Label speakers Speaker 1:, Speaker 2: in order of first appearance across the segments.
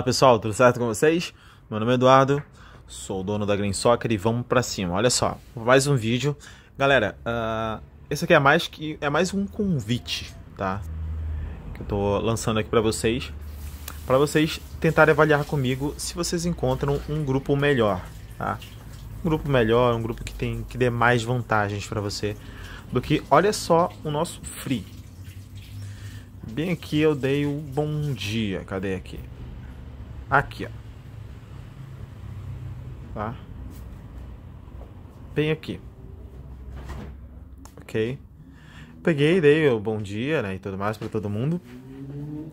Speaker 1: Olá pessoal, tudo certo com vocês? Meu nome é Eduardo, sou o dono da Green Soccer e vamos para cima. Olha só, mais um vídeo. Galera, uh, esse aqui é mais, que, é mais um convite, tá? Que eu tô lançando aqui para vocês, para vocês tentarem avaliar comigo se vocês encontram um grupo melhor, tá? Um grupo melhor, um grupo que tem que dê mais vantagens para você do que, olha só, o nosso free. Bem aqui eu dei o bom dia, cadê aqui? Aqui, ó. Tá? Bem aqui. Ok? Peguei, dei o bom dia, né, e tudo mais para todo mundo.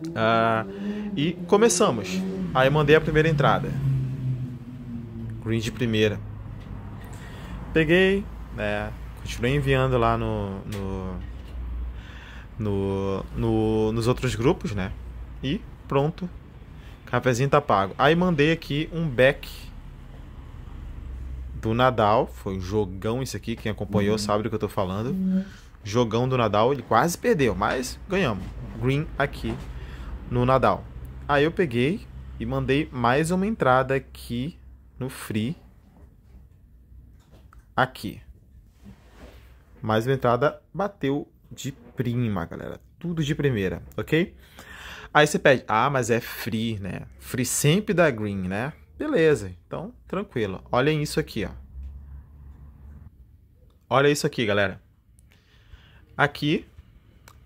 Speaker 1: Uh, e começamos. Aí mandei a primeira entrada. Green de primeira. Peguei, né, continuei enviando lá no, no, no, no nos outros grupos, né? E pronto, Cafezinho tá pago. Aí mandei aqui um back do Nadal. Foi um jogão isso aqui. Quem acompanhou uhum. sabe do que eu tô falando. Uhum. Jogão do Nadal. Ele quase perdeu, mas ganhamos. Green aqui no Nadal. Aí eu peguei e mandei mais uma entrada aqui no Free. Aqui. Mais uma entrada bateu de prima, galera. Tudo de primeira, ok? Aí você pede, ah, mas é free, né? Free sempre da green, né? Beleza, então tranquilo. Olhem isso aqui, ó. Olha isso aqui, galera. Aqui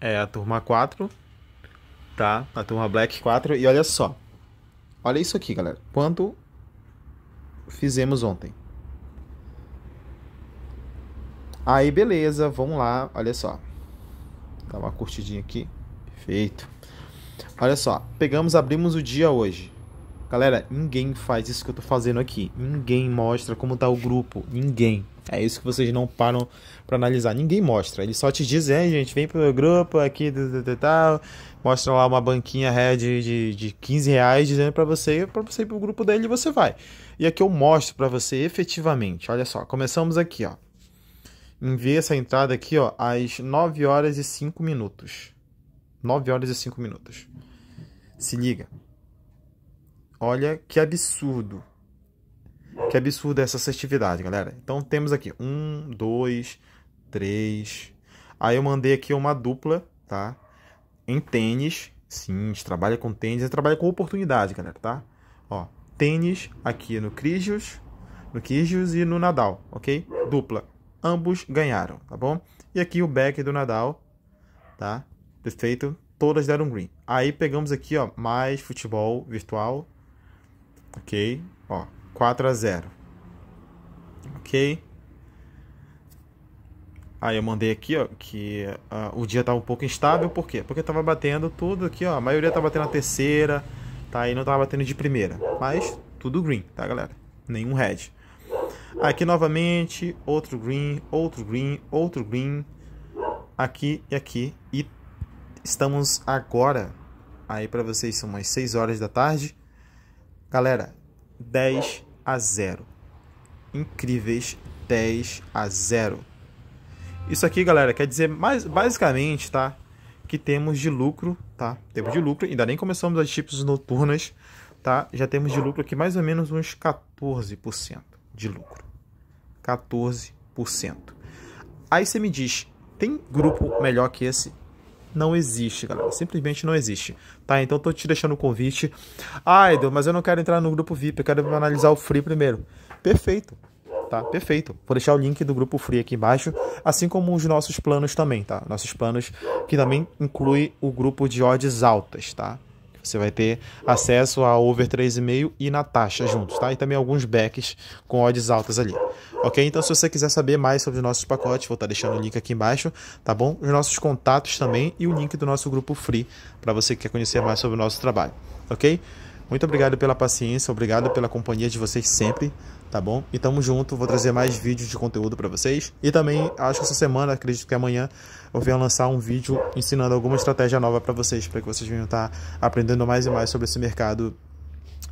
Speaker 1: é a turma 4, tá? A turma Black 4. E olha só. Olha isso aqui, galera. Quanto fizemos ontem. Aí, beleza. Vamos lá. Olha só. Dá uma curtidinha aqui. Perfeito. Olha só, pegamos, abrimos o dia hoje. Galera, ninguém faz isso que eu tô fazendo aqui. Ninguém mostra como tá o grupo. Ninguém. É isso que vocês não param para analisar. Ninguém mostra. Ele só te diz, é, gente, vem pro grupo aqui, tal, mostra lá uma banquinha red de, de 15 reais dizendo para você, para você ir pro grupo dele e você vai. E aqui eu mostro para você efetivamente. Olha só, começamos aqui, ó. Envia essa entrada aqui, ó, às 9 horas e 5 minutos. 9 horas e 5 minutos. Se liga. Olha que absurdo. Que absurdo é essa assertividade, galera. Então temos aqui um, dois, três. Aí eu mandei aqui uma dupla, tá? Em tênis. Sim, trabalha com tênis gente trabalha com oportunidade, galera, tá? Ó, tênis aqui no Crisius, no Crisius e no Nadal, ok? Dupla. Ambos ganharam, tá bom? E aqui o back do Nadal, tá? Perfeito? Todas deram green. Aí pegamos aqui, ó, mais futebol virtual. Ok? Ó, 4 a 0. Ok? Aí eu mandei aqui, ó, que uh, o dia tava tá um pouco instável, por quê? Porque tava batendo tudo aqui, ó, a maioria tava tá batendo a terceira, tá aí não tava batendo de primeira, mas tudo green, tá, galera? Nenhum red. Aqui novamente, outro green, outro green, outro green, aqui e aqui e Estamos agora, aí para vocês são umas 6 horas da tarde. Galera, 10 a 0. Incríveis 10 a 0. Isso aqui, galera, quer dizer mais, basicamente, tá? Que temos de lucro, tá? Temos de lucro, ainda nem começamos as chips noturnas, tá? Já temos de lucro aqui mais ou menos uns 14% de lucro. 14%. Aí você me diz, tem grupo melhor que esse? não existe, galera. Simplesmente não existe. Tá? Então tô te deixando o um convite. Ah, Deus, mas eu não quero entrar no grupo VIP, eu quero analisar o Free primeiro. Perfeito. Tá, perfeito. Vou deixar o link do grupo Free aqui embaixo, assim como os nossos planos também, tá? Nossos planos que também inclui o grupo de odds altas, tá? Você vai ter acesso a over 3,5 e na taxa juntos, tá? E também alguns backs com odds altas ali. Ok? Então, se você quiser saber mais sobre os nossos pacotes, vou estar tá deixando o link aqui embaixo, tá bom? Os nossos contatos também e o link do nosso grupo free para você que quer conhecer mais sobre o nosso trabalho, ok? Muito obrigado pela paciência, obrigado pela companhia de vocês sempre, tá bom? E tamo junto, vou trazer mais vídeos de conteúdo para vocês. E também, acho que essa semana, acredito que amanhã, eu venho lançar um vídeo ensinando alguma estratégia nova para vocês, para que vocês venham estar tá aprendendo mais e mais sobre esse mercado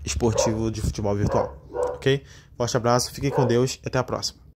Speaker 1: esportivo de futebol virtual, ok? Forte abraço, fiquem com Deus e até a próxima.